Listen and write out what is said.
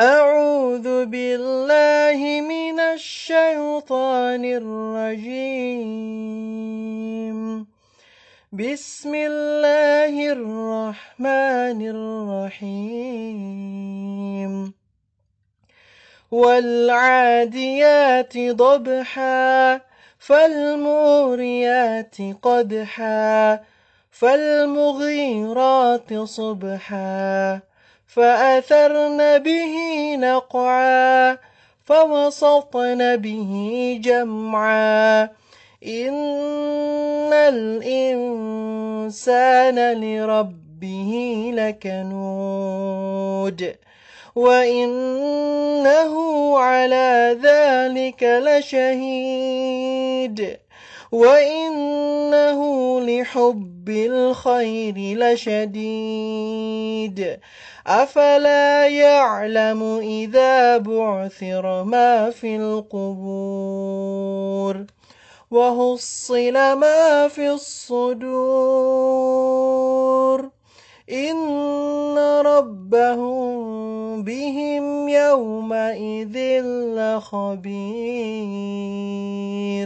أعوذ بالله من الشيطان الرجيم بسم الله الرحمن الرحيم والعاديات ضبحا فالموريات قدحا فالمغيرات صبحا فأثرن به نقعا فوسطن به جمعا إن الإنسان لربه لكنود وإنه على ذلك لشهيد وإنه لحب الخير لشديد أفلا يعلم إذا بعثر ما في القبور وهصل ما في الصدور إن ربه بهم يومئذ لخبير